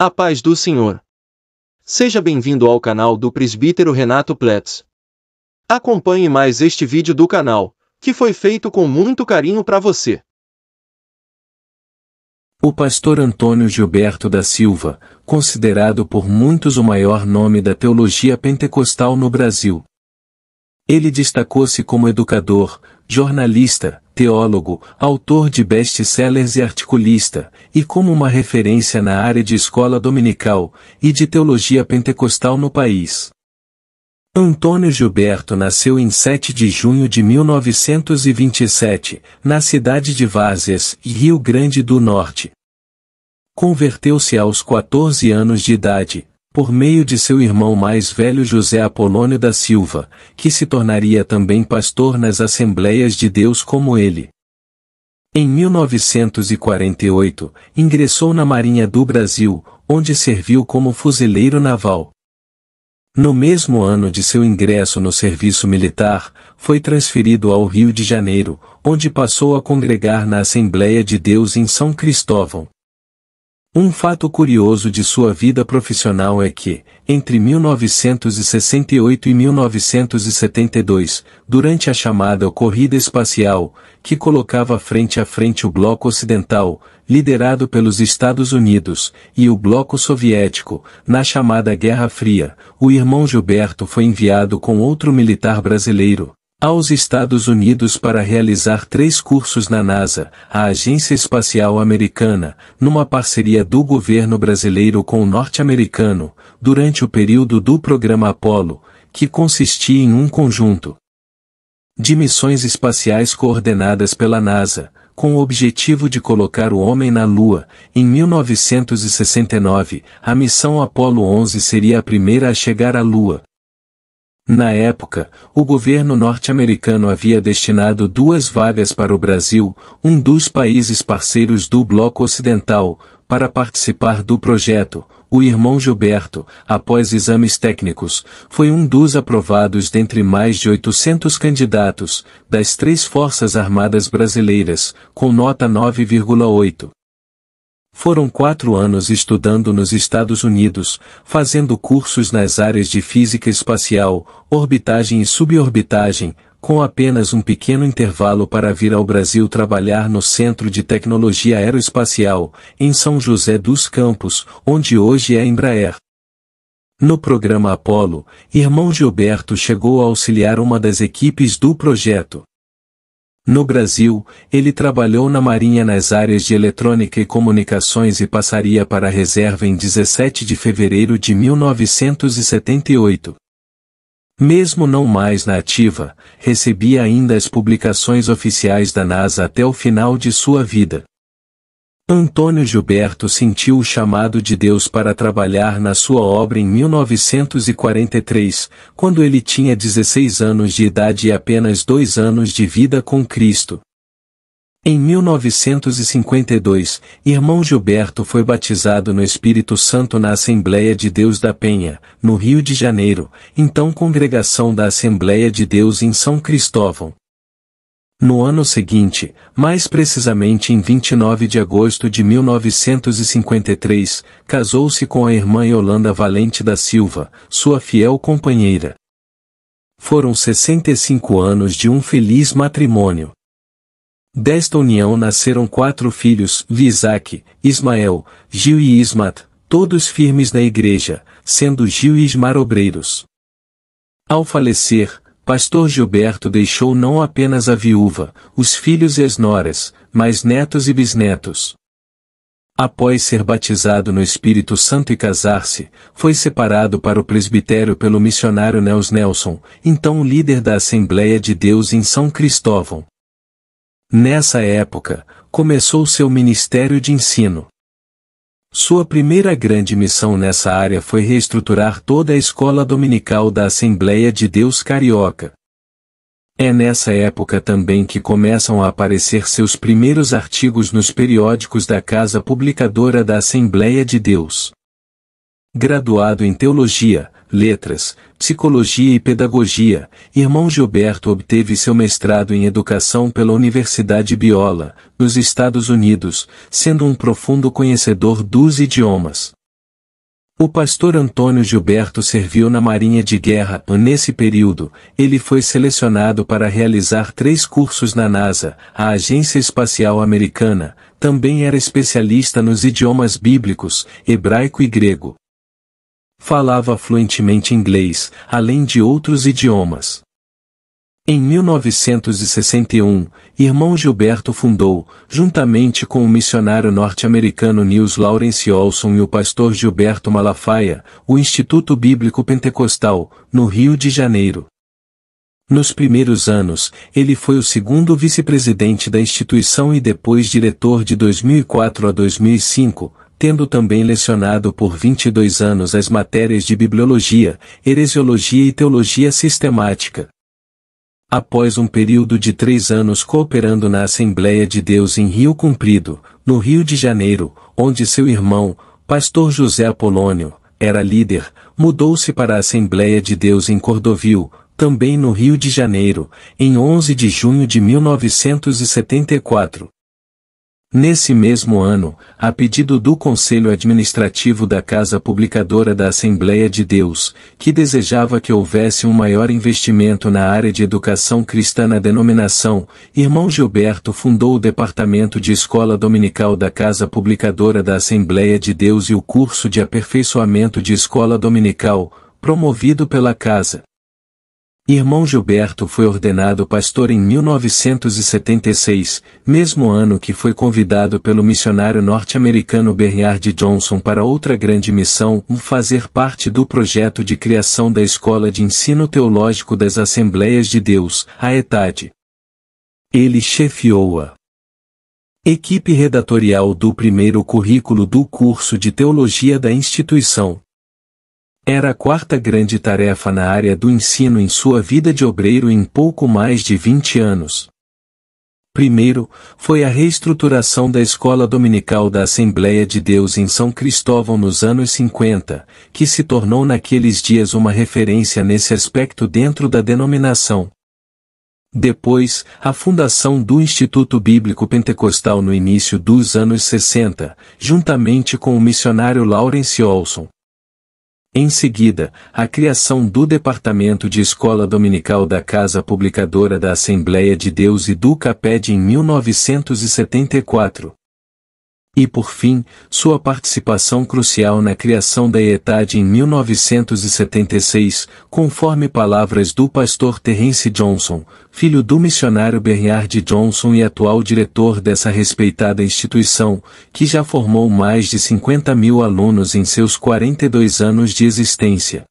A paz do Senhor. Seja bem-vindo ao canal do presbítero Renato Pletz. Acompanhe mais este vídeo do canal, que foi feito com muito carinho para você. O pastor Antônio Gilberto da Silva, considerado por muitos o maior nome da teologia pentecostal no Brasil. Ele destacou-se como educador, jornalista, teólogo, autor de best-sellers e articulista, e como uma referência na área de escola dominical e de teologia pentecostal no país. Antônio Gilberto nasceu em 7 de junho de 1927, na cidade de Várzeas, Rio Grande do Norte. Converteu-se aos 14 anos de idade, por meio de seu irmão mais velho José Apolônio da Silva, que se tornaria também pastor nas Assembleias de Deus como ele. Em 1948, ingressou na Marinha do Brasil, onde serviu como fuzileiro naval. No mesmo ano de seu ingresso no serviço militar, foi transferido ao Rio de Janeiro, onde passou a congregar na Assembleia de Deus em São Cristóvão. Um fato curioso de sua vida profissional é que, entre 1968 e 1972, durante a chamada corrida espacial, que colocava frente a frente o bloco ocidental, liderado pelos Estados Unidos, e o bloco soviético, na chamada Guerra Fria, o irmão Gilberto foi enviado com outro militar brasileiro, aos Estados Unidos para realizar três cursos na NASA, a Agência Espacial Americana, numa parceria do governo brasileiro com o norte-americano, durante o período do programa Apollo, que consistia em um conjunto de missões espaciais coordenadas pela NASA, com o objetivo de colocar o homem na Lua. Em 1969, a missão Apollo 11 seria a primeira a chegar à Lua, na época, o governo norte-americano havia destinado duas vagas para o Brasil, um dos países parceiros do Bloco Ocidental, para participar do projeto. O irmão Gilberto, após exames técnicos, foi um dos aprovados dentre mais de 800 candidatos, das três Forças Armadas Brasileiras, com nota 9,8. Foram quatro anos estudando nos Estados Unidos, fazendo cursos nas áreas de física espacial, orbitagem e suborbitagem, com apenas um pequeno intervalo para vir ao Brasil trabalhar no Centro de Tecnologia Aeroespacial, em São José dos Campos, onde hoje é Embraer. No programa Apollo, irmão Gilberto chegou a auxiliar uma das equipes do projeto. No Brasil, ele trabalhou na Marinha nas áreas de eletrônica e comunicações e passaria para a reserva em 17 de fevereiro de 1978. Mesmo não mais na ativa, recebia ainda as publicações oficiais da NASA até o final de sua vida. Antônio Gilberto sentiu o chamado de Deus para trabalhar na sua obra em 1943, quando ele tinha 16 anos de idade e apenas dois anos de vida com Cristo. Em 1952, irmão Gilberto foi batizado no Espírito Santo na Assembleia de Deus da Penha, no Rio de Janeiro, então congregação da Assembleia de Deus em São Cristóvão, no ano seguinte, mais precisamente em 29 de agosto de 1953, casou-se com a irmã Yolanda Valente da Silva, sua fiel companheira. Foram 65 anos de um feliz matrimônio. Desta união nasceram quatro filhos, Isaac, Ismael, Gil e Ismat, todos firmes na igreja, sendo Gil e Ismar obreiros. Ao falecer, Pastor Gilberto deixou não apenas a viúva, os filhos e as noras, mas netos e bisnetos. Após ser batizado no Espírito Santo e casar-se, foi separado para o presbitério pelo missionário Nels Nelson, então líder da Assembleia de Deus em São Cristóvão. Nessa época, começou seu ministério de ensino. Sua primeira grande missão nessa área foi reestruturar toda a escola dominical da Assembleia de Deus Carioca. É nessa época também que começam a aparecer seus primeiros artigos nos periódicos da Casa Publicadora da Assembleia de Deus. Graduado em Teologia, letras, psicologia e pedagogia, irmão Gilberto obteve seu mestrado em educação pela Universidade Biola, nos Estados Unidos, sendo um profundo conhecedor dos idiomas. O pastor Antônio Gilberto serviu na Marinha de Guerra. Nesse período, ele foi selecionado para realizar três cursos na NASA, a Agência Espacial Americana. Também era especialista nos idiomas bíblicos, hebraico e grego, Falava fluentemente inglês, além de outros idiomas. Em 1961, irmão Gilberto fundou, juntamente com o missionário norte-americano Nils Lawrence Olson e o pastor Gilberto Malafaia, o Instituto Bíblico Pentecostal, no Rio de Janeiro. Nos primeiros anos, ele foi o segundo vice-presidente da instituição e depois diretor de 2004 a 2005, tendo também lecionado por 22 anos as matérias de bibliologia, heresiologia e teologia sistemática. Após um período de três anos cooperando na Assembleia de Deus em Rio Cumprido, no Rio de Janeiro, onde seu irmão, pastor José Apolônio, era líder, mudou-se para a Assembleia de Deus em Cordovil, também no Rio de Janeiro, em 11 de junho de 1974. Nesse mesmo ano, a pedido do Conselho Administrativo da Casa Publicadora da Assembleia de Deus, que desejava que houvesse um maior investimento na área de educação cristã na denominação, irmão Gilberto fundou o Departamento de Escola Dominical da Casa Publicadora da Assembleia de Deus e o curso de aperfeiçoamento de Escola Dominical, promovido pela Casa. Irmão Gilberto foi ordenado pastor em 1976, mesmo ano que foi convidado pelo missionário norte-americano Bernard Johnson para outra grande missão, um fazer parte do projeto de criação da Escola de Ensino Teológico das Assembleias de Deus, a ETAD. Ele chefiou-a. Equipe redatorial do primeiro currículo do curso de teologia da instituição, era a quarta grande tarefa na área do ensino em sua vida de obreiro em pouco mais de 20 anos. Primeiro, foi a reestruturação da Escola Dominical da Assembleia de Deus em São Cristóvão nos anos 50, que se tornou naqueles dias uma referência nesse aspecto dentro da denominação. Depois, a fundação do Instituto Bíblico Pentecostal no início dos anos 60, juntamente com o missionário Lawrence Olson. Em seguida, a criação do Departamento de Escola Dominical da Casa Publicadora da Assembleia de Deus e do CAPED em 1974, e por fim, sua participação crucial na criação da ETAD em 1976, conforme palavras do pastor Terence Johnson, filho do missionário Bernard Johnson e atual diretor dessa respeitada instituição, que já formou mais de 50 mil alunos em seus 42 anos de existência.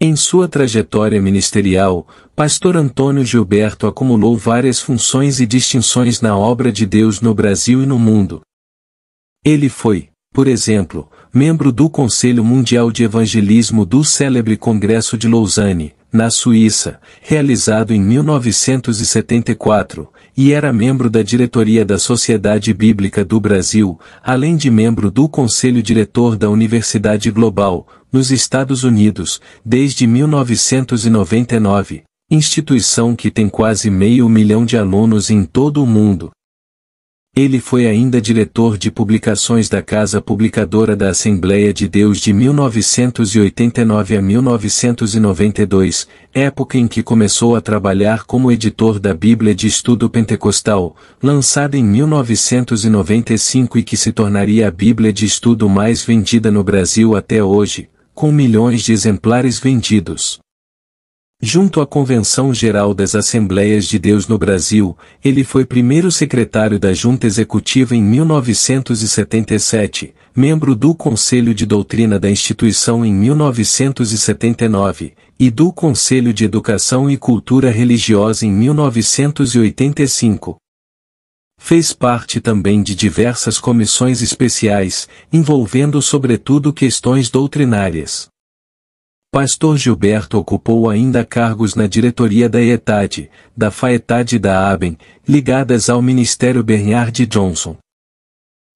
Em sua trajetória ministerial, Pastor Antônio Gilberto acumulou várias funções e distinções na obra de Deus no Brasil e no mundo. Ele foi, por exemplo, membro do Conselho Mundial de Evangelismo do célebre Congresso de Lausanne, na Suíça, realizado em 1974, e era membro da diretoria da Sociedade Bíblica do Brasil, além de membro do Conselho Diretor da Universidade Global, nos Estados Unidos, desde 1999, instituição que tem quase meio milhão de alunos em todo o mundo, ele foi ainda diretor de publicações da Casa Publicadora da Assembleia de Deus de 1989 a 1992, época em que começou a trabalhar como editor da Bíblia de Estudo Pentecostal, lançada em 1995 e que se tornaria a Bíblia de Estudo mais vendida no Brasil até hoje, com milhões de exemplares vendidos. Junto à Convenção Geral das Assembleias de Deus no Brasil, ele foi primeiro secretário da Junta Executiva em 1977, membro do Conselho de Doutrina da instituição em 1979 e do Conselho de Educação e Cultura Religiosa em 1985. Fez parte também de diversas comissões especiais, envolvendo sobretudo questões doutrinárias. Pastor Gilberto ocupou ainda cargos na diretoria da ETAD, da FAETAD e da ABEN, ligadas ao Ministério Bernard Johnson.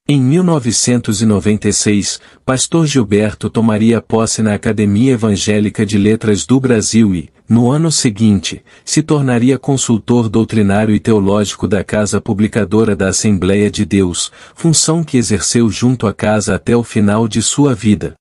Em 1996, Pastor Gilberto tomaria posse na Academia Evangélica de Letras do Brasil e, no ano seguinte, se tornaria consultor doutrinário e teológico da Casa Publicadora da Assembleia de Deus, função que exerceu junto à casa até o final de sua vida.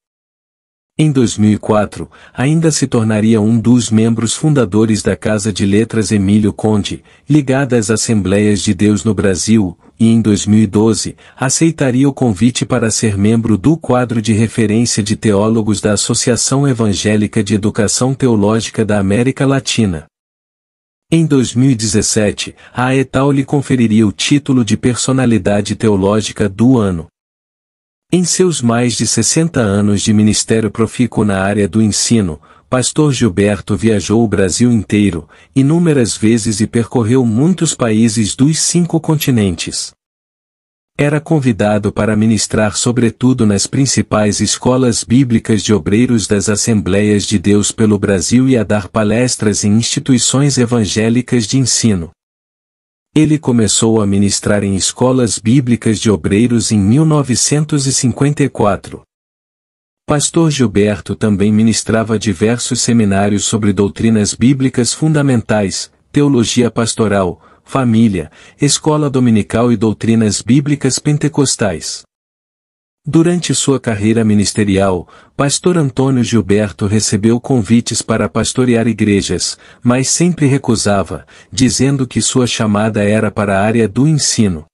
Em 2004, ainda se tornaria um dos membros fundadores da Casa de Letras Emílio Conde, ligada às Assembleias de Deus no Brasil, e em 2012, aceitaria o convite para ser membro do quadro de referência de teólogos da Associação Evangélica de Educação Teológica da América Latina. Em 2017, a AETAL lhe conferiria o título de Personalidade Teológica do Ano. Em seus mais de 60 anos de ministério profícuo na área do ensino, Pastor Gilberto viajou o Brasil inteiro, inúmeras vezes e percorreu muitos países dos cinco continentes. Era convidado para ministrar sobretudo nas principais escolas bíblicas de obreiros das Assembleias de Deus pelo Brasil e a dar palestras em instituições evangélicas de ensino. Ele começou a ministrar em escolas bíblicas de obreiros em 1954. Pastor Gilberto também ministrava diversos seminários sobre doutrinas bíblicas fundamentais, teologia pastoral, família, escola dominical e doutrinas bíblicas pentecostais. Durante sua carreira ministerial, pastor Antônio Gilberto recebeu convites para pastorear igrejas, mas sempre recusava, dizendo que sua chamada era para a área do ensino.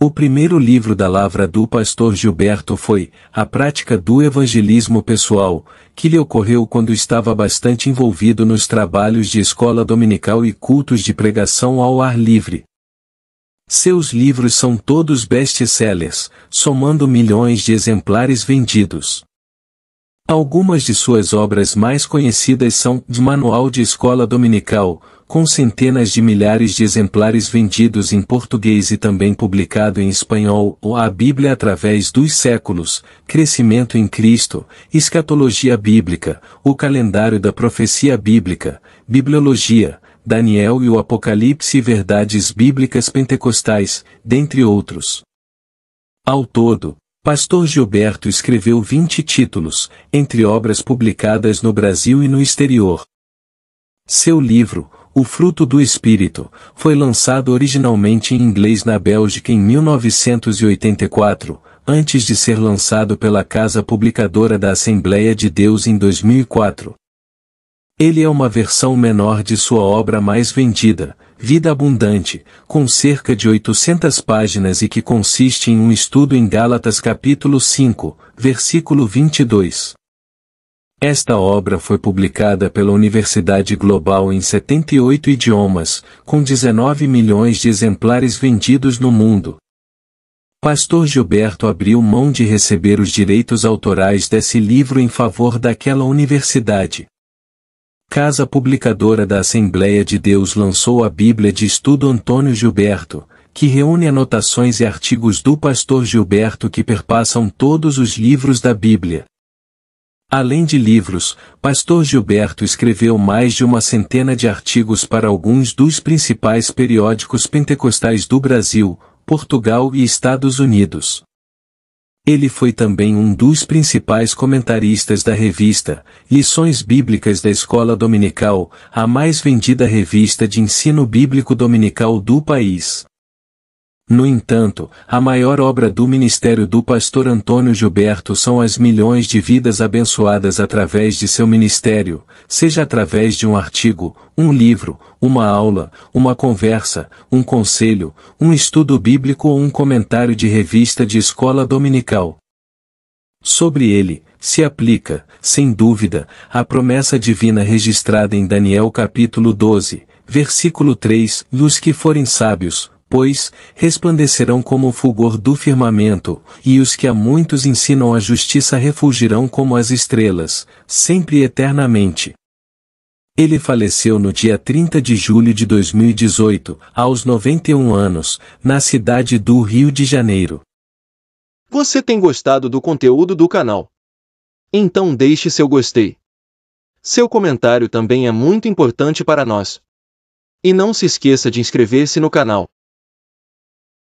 O primeiro livro da lavra do pastor Gilberto foi A Prática do Evangelismo Pessoal, que lhe ocorreu quando estava bastante envolvido nos trabalhos de escola dominical e cultos de pregação ao ar livre. Seus livros são todos best-sellers, somando milhões de exemplares vendidos. Algumas de suas obras mais conhecidas são de Manual de Escola Dominical, com centenas de milhares de exemplares vendidos em português e também publicado em espanhol, ou A Bíblia através dos séculos, Crescimento em Cristo, Escatologia Bíblica, O Calendário da Profecia Bíblica, Bibliologia, Daniel e o Apocalipse e verdades bíblicas pentecostais, dentre outros. Ao todo, Pastor Gilberto escreveu 20 títulos, entre obras publicadas no Brasil e no exterior. Seu livro, O Fruto do Espírito, foi lançado originalmente em inglês na Bélgica em 1984, antes de ser lançado pela casa publicadora da Assembleia de Deus em 2004. Ele é uma versão menor de sua obra mais vendida, Vida Abundante, com cerca de 800 páginas e que consiste em um estudo em Gálatas capítulo 5, versículo 22. Esta obra foi publicada pela Universidade Global em 78 idiomas, com 19 milhões de exemplares vendidos no mundo. Pastor Gilberto abriu mão de receber os direitos autorais desse livro em favor daquela universidade. Casa Publicadora da Assembleia de Deus lançou a Bíblia de Estudo Antônio Gilberto, que reúne anotações e artigos do pastor Gilberto que perpassam todos os livros da Bíblia. Além de livros, pastor Gilberto escreveu mais de uma centena de artigos para alguns dos principais periódicos pentecostais do Brasil, Portugal e Estados Unidos. Ele foi também um dos principais comentaristas da revista Lições Bíblicas da Escola Dominical, a mais vendida revista de ensino bíblico dominical do país. No entanto, a maior obra do ministério do pastor Antônio Gilberto são as milhões de vidas abençoadas através de seu ministério, seja através de um artigo, um livro, uma aula, uma conversa, um conselho, um estudo bíblico ou um comentário de revista de escola dominical. Sobre ele, se aplica, sem dúvida, a promessa divina registrada em Daniel capítulo 12, versículo 3, Os que forem sábios, pois, resplandecerão como o fulgor do firmamento, e os que a muitos ensinam a justiça refulgirão como as estrelas, sempre e eternamente. Ele faleceu no dia 30 de julho de 2018, aos 91 anos, na cidade do Rio de Janeiro. Você tem gostado do conteúdo do canal? Então deixe seu gostei. Seu comentário também é muito importante para nós. E não se esqueça de inscrever-se no canal.